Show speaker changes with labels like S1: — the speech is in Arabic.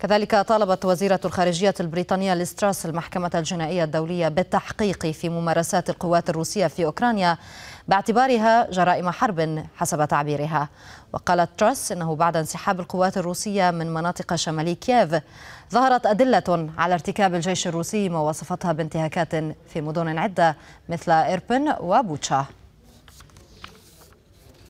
S1: كذلك طالبت وزيرة الخارجية البريطانية لستراس المحكمة الجنائية الدولية بالتحقيق في ممارسات القوات الروسية في أوكرانيا باعتبارها جرائم حرب حسب تعبيرها وقالت تراس أنه بعد انسحاب القوات الروسية من مناطق شمالي كييف ظهرت أدلة على ارتكاب الجيش الروسي ما وصفتها بانتهاكات في مدن عدة مثل إيربن وبوتشا